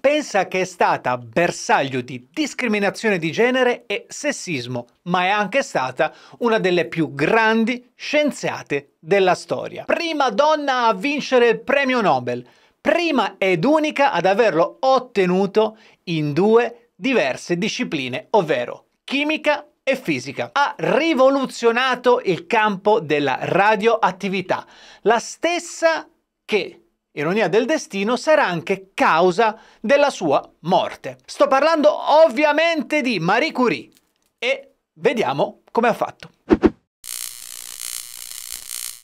Pensa che è stata bersaglio di discriminazione di genere e sessismo, ma è anche stata una delle più grandi scienziate della storia. Prima donna a vincere il premio Nobel, prima ed unica ad averlo ottenuto in due diverse discipline, ovvero chimica e fisica. Ha rivoluzionato il campo della radioattività, la stessa che ironia del destino, sarà anche causa della sua morte. Sto parlando ovviamente di Marie Curie e vediamo come ha fatto.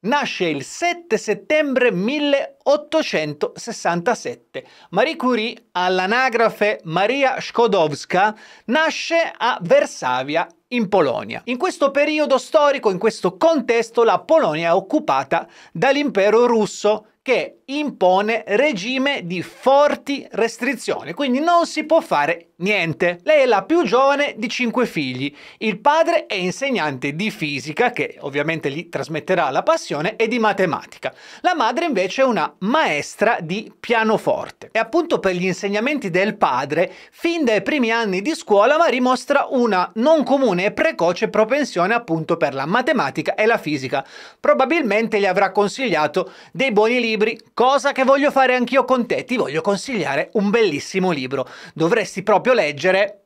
Nasce il 7 settembre 1867. Marie Curie, all'anagrafe Maria Skodowska, nasce a Versavia, in Polonia. In questo periodo storico, in questo contesto, la Polonia è occupata dall'impero russo che impone regime di forti restrizioni, quindi non si può fare niente. Lei è la più giovane di cinque figli, il padre è insegnante di fisica, che ovviamente gli trasmetterà la passione, e di matematica. La madre invece è una maestra di pianoforte. E appunto per gli insegnamenti del padre, fin dai primi anni di scuola, Marie mostra una non comune e precoce propensione appunto per la matematica e la fisica. Probabilmente gli avrà consigliato dei buoni libri libri, cosa che voglio fare anch'io con te, ti voglio consigliare un bellissimo libro. Dovresti proprio leggere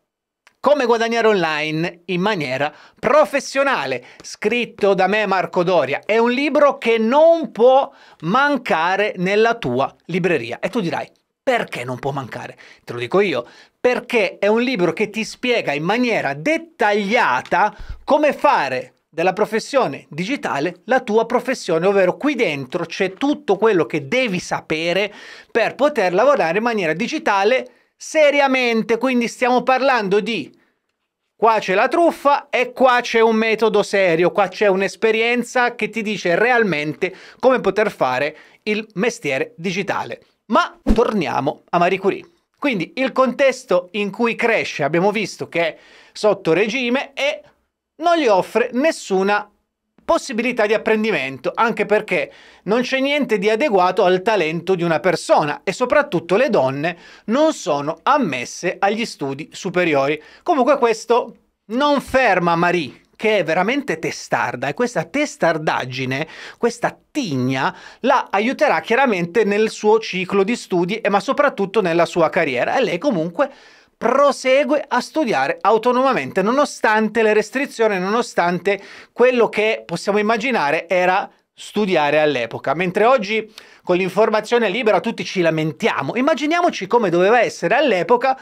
come guadagnare online in maniera professionale, scritto da me Marco Doria. È un libro che non può mancare nella tua libreria. E tu dirai, perché non può mancare? Te lo dico io, perché è un libro che ti spiega in maniera dettagliata come fare della professione digitale la tua professione, ovvero qui dentro c'è tutto quello che devi sapere per poter lavorare in maniera digitale seriamente, quindi stiamo parlando di qua c'è la truffa e qua c'è un metodo serio, qua c'è un'esperienza che ti dice realmente come poter fare il mestiere digitale. Ma torniamo a Marie Curie. Quindi il contesto in cui cresce abbiamo visto che è sotto regime è non gli offre nessuna possibilità di apprendimento, anche perché non c'è niente di adeguato al talento di una persona e soprattutto le donne non sono ammesse agli studi superiori. Comunque questo non ferma Marie che è veramente testarda e questa testardaggine, questa tigna, la aiuterà chiaramente nel suo ciclo di studi e ma soprattutto nella sua carriera e lei comunque prosegue a studiare autonomamente nonostante le restrizioni, nonostante quello che possiamo immaginare era studiare all'epoca. Mentre oggi con l'informazione libera tutti ci lamentiamo, immaginiamoci come doveva essere all'epoca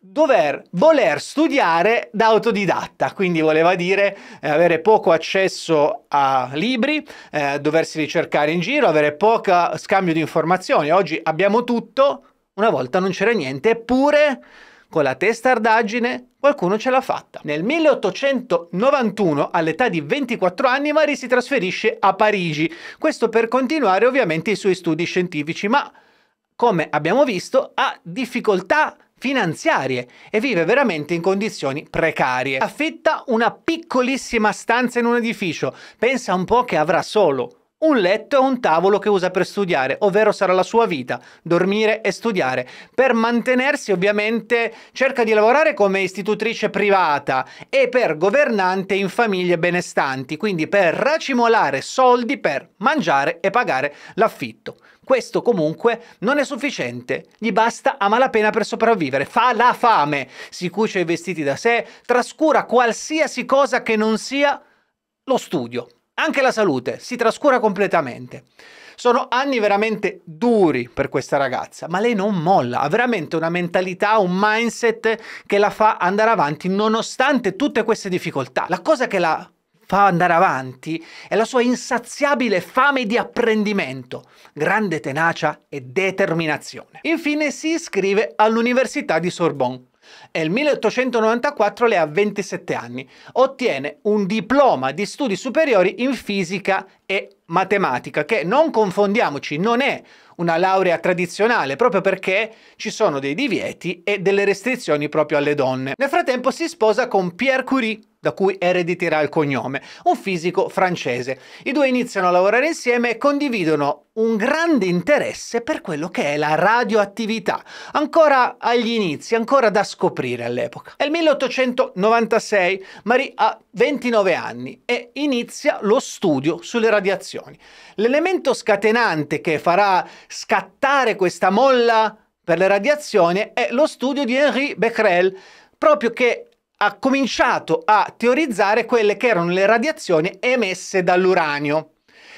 dover voler studiare da autodidatta, quindi voleva dire eh, avere poco accesso a libri, eh, doversi ricercare in giro, avere poco scambio di informazioni. Oggi abbiamo tutto, una volta non c'era niente, eppure con la testardaggine qualcuno ce l'ha fatta. Nel 1891, all'età di 24 anni, Marie si trasferisce a Parigi, questo per continuare ovviamente i suoi studi scientifici, ma come abbiamo visto ha difficoltà finanziarie e vive veramente in condizioni precarie. Affitta una piccolissima stanza in un edificio, pensa un po' che avrà solo un letto e un tavolo che usa per studiare, ovvero sarà la sua vita, dormire e studiare. Per mantenersi ovviamente cerca di lavorare come istitutrice privata e per governante in famiglie benestanti, quindi per racimolare soldi per mangiare e pagare l'affitto. Questo comunque non è sufficiente, gli basta a malapena per sopravvivere, fa la fame, si cuce i vestiti da sé, trascura qualsiasi cosa che non sia lo studio. Anche la salute si trascura completamente. Sono anni veramente duri per questa ragazza, ma lei non molla, ha veramente una mentalità, un mindset che la fa andare avanti nonostante tutte queste difficoltà. La cosa che la fa andare avanti è la sua insaziabile fame di apprendimento, grande tenacia e determinazione. Infine si iscrive all'Università di Sorbonne nel 1894 lei ha 27 anni, ottiene un diploma di studi superiori in fisica e matematica, che non confondiamoci, non è una laurea tradizionale, proprio perché ci sono dei divieti e delle restrizioni proprio alle donne. Nel frattempo si sposa con Pierre Curie, da cui erediterà il cognome, un fisico francese. I due iniziano a lavorare insieme e condividono un grande interesse per quello che è la radioattività, ancora agli inizi, ancora da scoprire all'epoca. È il 1896, Marie ha 29 anni e inizia lo studio sulle radiazioni. L'elemento scatenante che farà scattare questa molla per le radiazioni è lo studio di Henri Becquerel, proprio che ha cominciato a teorizzare quelle che erano le radiazioni emesse dall'uranio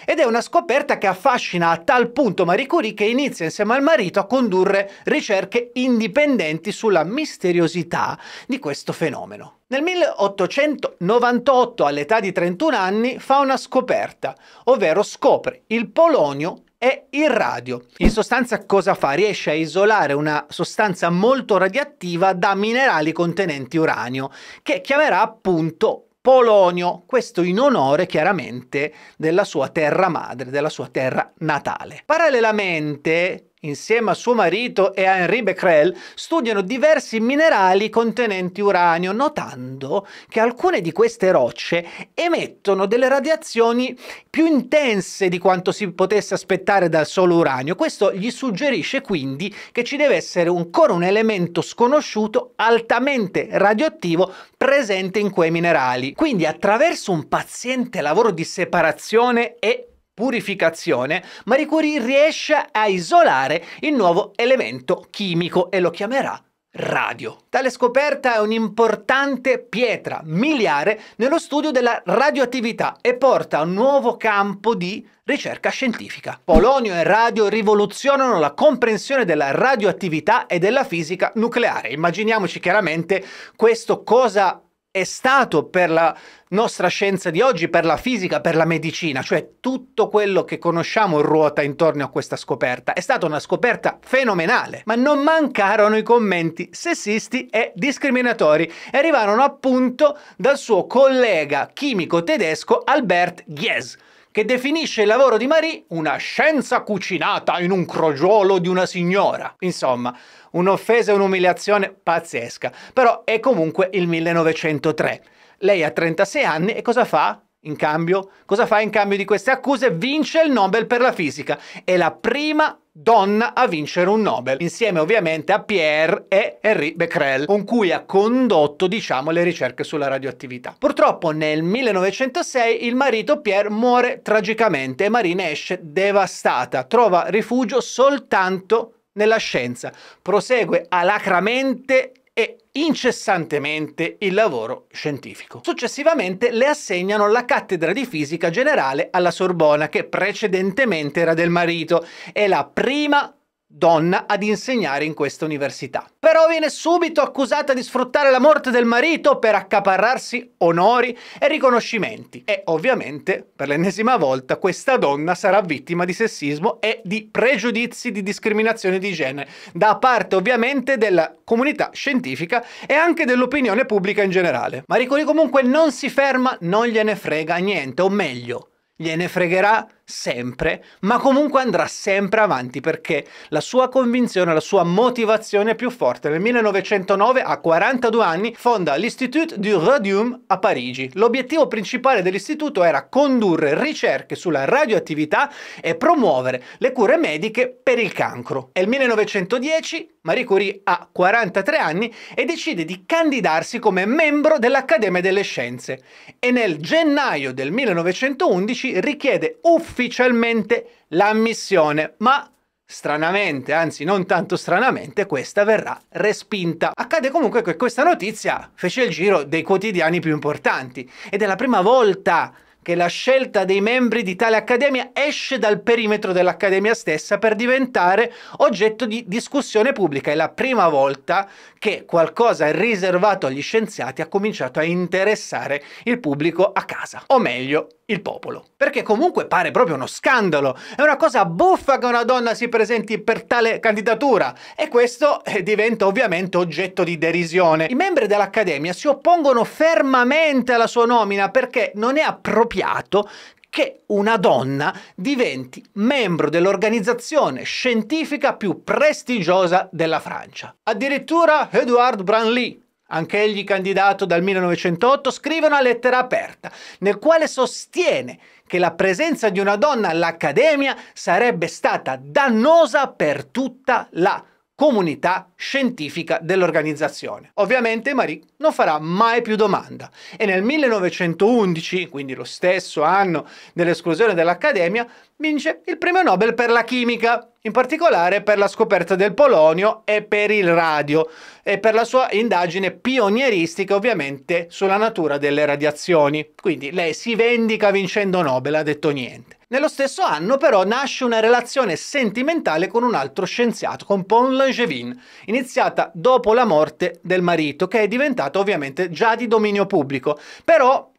ed è una scoperta che affascina a tal punto Marie Curie che inizia insieme al marito a condurre ricerche indipendenti sulla misteriosità di questo fenomeno. Nel 1898, all'età di 31 anni, fa una scoperta, ovvero scopre il polonio e il radio. In sostanza cosa fa? Riesce a isolare una sostanza molto radioattiva da minerali contenenti uranio, che chiamerà appunto Polonio, questo in onore chiaramente della sua terra madre, della sua terra natale. Parallelamente insieme a suo marito e a Henri Becquerel, studiano diversi minerali contenenti uranio, notando che alcune di queste rocce emettono delle radiazioni più intense di quanto si potesse aspettare dal solo uranio. Questo gli suggerisce quindi che ci deve essere ancora un elemento sconosciuto altamente radioattivo presente in quei minerali. Quindi attraverso un paziente lavoro di separazione e purificazione, Marie Curie riesce a isolare il nuovo elemento chimico e lo chiamerà radio. Tale scoperta è un'importante pietra miliare nello studio della radioattività e porta a un nuovo campo di ricerca scientifica. Polonio e radio rivoluzionano la comprensione della radioattività e della fisica nucleare. Immaginiamoci chiaramente questo cosa è stato per la nostra scienza di oggi, per la fisica, per la medicina, cioè tutto quello che conosciamo ruota intorno a questa scoperta. È stata una scoperta fenomenale, ma non mancarono i commenti sessisti e discriminatori e arrivarono appunto dal suo collega chimico tedesco Albert Gies che definisce il lavoro di Marie una scienza cucinata in un crogiolo di una signora. Insomma, un'offesa e un'umiliazione pazzesca, però è comunque il 1903. Lei ha 36 anni e cosa fa? In cambio, cosa fa in cambio di queste accuse? Vince il Nobel per la fisica. È la prima donna a vincere un Nobel, insieme ovviamente a Pierre e Henri Becquerel, con cui ha condotto, diciamo, le ricerche sulla radioattività. Purtroppo nel 1906 il marito Pierre muore tragicamente e Marine esce devastata, trova rifugio soltanto nella scienza, prosegue alacramente e incessantemente il lavoro scientifico. Successivamente le assegnano la cattedra di fisica generale alla Sorbona che precedentemente era del marito. È la prima donna ad insegnare in questa università. Però viene subito accusata di sfruttare la morte del marito per accaparrarsi onori e riconoscimenti e ovviamente per l'ennesima volta questa donna sarà vittima di sessismo e di pregiudizi di discriminazione di genere da parte ovviamente della comunità scientifica e anche dell'opinione pubblica in generale. Maricoli comunque non si ferma, non gliene frega niente, o meglio, gliene fregherà sempre, ma comunque andrà sempre avanti perché la sua convinzione, la sua motivazione è più forte. Nel 1909, a 42 anni, fonda l'Institut du Radium a Parigi. L'obiettivo principale dell'istituto era condurre ricerche sulla radioattività e promuovere le cure mediche per il cancro. Nel 1910 Marie Curie ha 43 anni e decide di candidarsi come membro dell'Accademia delle Scienze e nel gennaio del 1911 richiede ufficialmente ufficialmente l'ammissione, ma stranamente, anzi non tanto stranamente, questa verrà respinta. Accade comunque che questa notizia fece il giro dei quotidiani più importanti ed è la prima volta che la scelta dei membri di tale accademia esce dal perimetro dell'accademia stessa per diventare oggetto di discussione pubblica. È la prima volta che qualcosa riservato agli scienziati ha cominciato a interessare il pubblico a casa, o meglio il popolo. Perché comunque pare proprio uno scandalo. È una cosa buffa che una donna si presenti per tale candidatura e questo eh, diventa ovviamente oggetto di derisione. I membri dell'Accademia si oppongono fermamente alla sua nomina perché non è appropriato che una donna diventi membro dell'organizzazione scientifica più prestigiosa della Francia. Addirittura Edouard Branly, anch'egli candidato dal 1908, scrive una lettera aperta nel quale sostiene che la presenza di una donna all'Accademia sarebbe stata dannosa per tutta la comunità scientifica dell'organizzazione. Ovviamente Marie non farà mai più domanda e nel 1911, quindi lo stesso anno dell'esclusione dell'Accademia, vince il premio Nobel per la chimica, in particolare per la scoperta del polonio e per il radio e per la sua indagine pionieristica ovviamente sulla natura delle radiazioni. Quindi lei si vendica vincendo Nobel, ha detto niente. Nello stesso anno però nasce una relazione sentimentale con un altro scienziato, con Paul Langevin, iniziata dopo la morte del marito, che è diventato ovviamente già di dominio pubblico. Però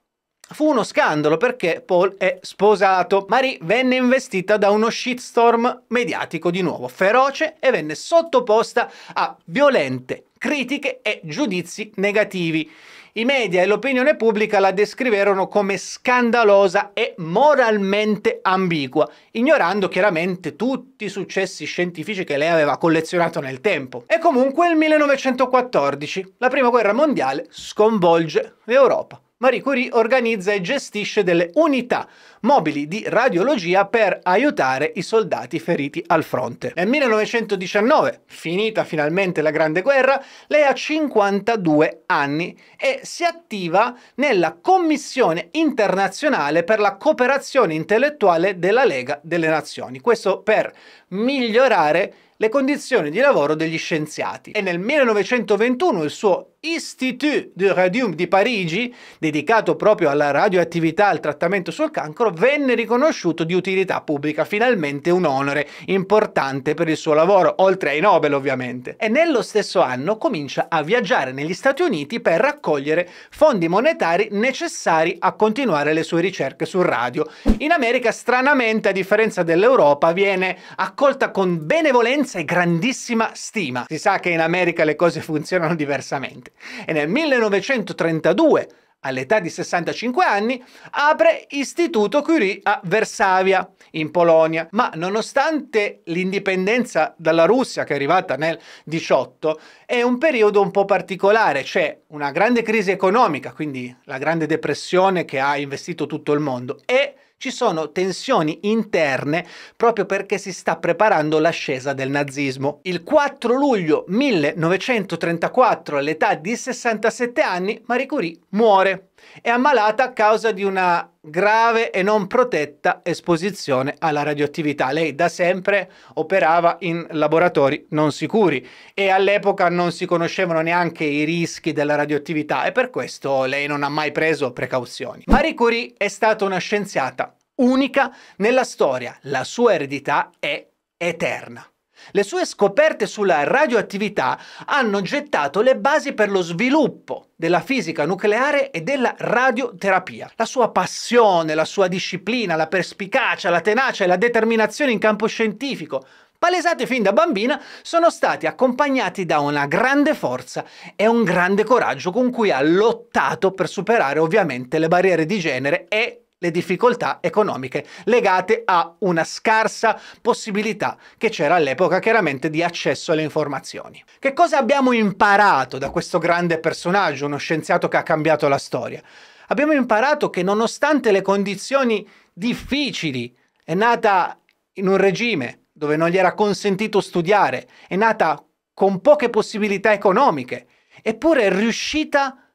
Fu uno scandalo perché Paul è sposato. Marie venne investita da uno shitstorm mediatico di nuovo feroce e venne sottoposta a violente critiche e giudizi negativi. I media e l'opinione pubblica la descriverono come scandalosa e moralmente ambigua, ignorando chiaramente tutti i successi scientifici che lei aveva collezionato nel tempo. E comunque il 1914, la Prima Guerra Mondiale sconvolge l'Europa. Marie Curie organizza e gestisce delle unità mobili di radiologia per aiutare i soldati feriti al fronte. Nel 1919, finita finalmente la Grande Guerra, lei ha 52 anni e si attiva nella Commissione internazionale per la cooperazione intellettuale della Lega delle Nazioni. Questo per migliorare le condizioni di lavoro degli scienziati e nel 1921 il suo Institut du Radium di Parigi, dedicato proprio alla radioattività e al trattamento sul cancro, venne riconosciuto di utilità pubblica, finalmente un onore importante per il suo lavoro, oltre ai Nobel ovviamente. E nello stesso anno comincia a viaggiare negli Stati Uniti per raccogliere fondi monetari necessari a continuare le sue ricerche sul radio. In America, stranamente, a differenza dell'Europa, viene accolta con benevolenza riverenza e grandissima stima. Si sa che in America le cose funzionano diversamente. E nel 1932 all'età di 65 anni, apre Istituto Curie a Varsavia, in Polonia. Ma nonostante l'indipendenza dalla Russia, che è arrivata nel 18, è un periodo un po' particolare. C'è una grande crisi economica, quindi la Grande Depressione che ha investito tutto il mondo, e ci sono tensioni interne proprio perché si sta preparando l'ascesa del nazismo. Il 4 luglio 1934, all'età di 67 anni, Marie Curie muore. È ammalata a causa di una grave e non protetta esposizione alla radioattività. Lei da sempre operava in laboratori non sicuri e all'epoca non si conoscevano neanche i rischi della radioattività e per questo lei non ha mai preso precauzioni. Marie Curie è stata una scienziata unica nella storia, la sua eredità è eterna. Le sue scoperte sulla radioattività hanno gettato le basi per lo sviluppo della fisica nucleare e della radioterapia. La sua passione, la sua disciplina, la perspicacia, la tenacia e la determinazione in campo scientifico palesate fin da bambina, sono stati accompagnati da una grande forza e un grande coraggio con cui ha lottato per superare ovviamente le barriere di genere e le difficoltà economiche legate a una scarsa possibilità che c'era all'epoca chiaramente di accesso alle informazioni. Che cosa abbiamo imparato da questo grande personaggio, uno scienziato che ha cambiato la storia? Abbiamo imparato che nonostante le condizioni difficili, è nata in un regime dove non gli era consentito studiare, è nata con poche possibilità economiche, eppure è riuscita a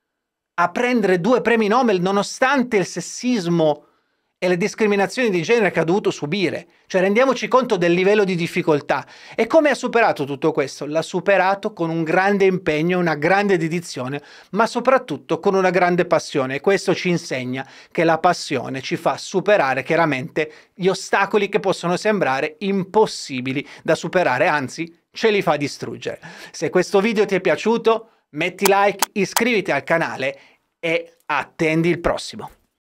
a prendere due premi Nobel nonostante il sessismo e le discriminazioni di genere che ha dovuto subire. Cioè rendiamoci conto del livello di difficoltà. E come ha superato tutto questo? L'ha superato con un grande impegno, una grande dedizione, ma soprattutto con una grande passione. E questo ci insegna che la passione ci fa superare chiaramente gli ostacoli che possono sembrare impossibili da superare, anzi ce li fa distruggere. Se questo video ti è piaciuto metti like, iscriviti al canale e attendi il prossimo.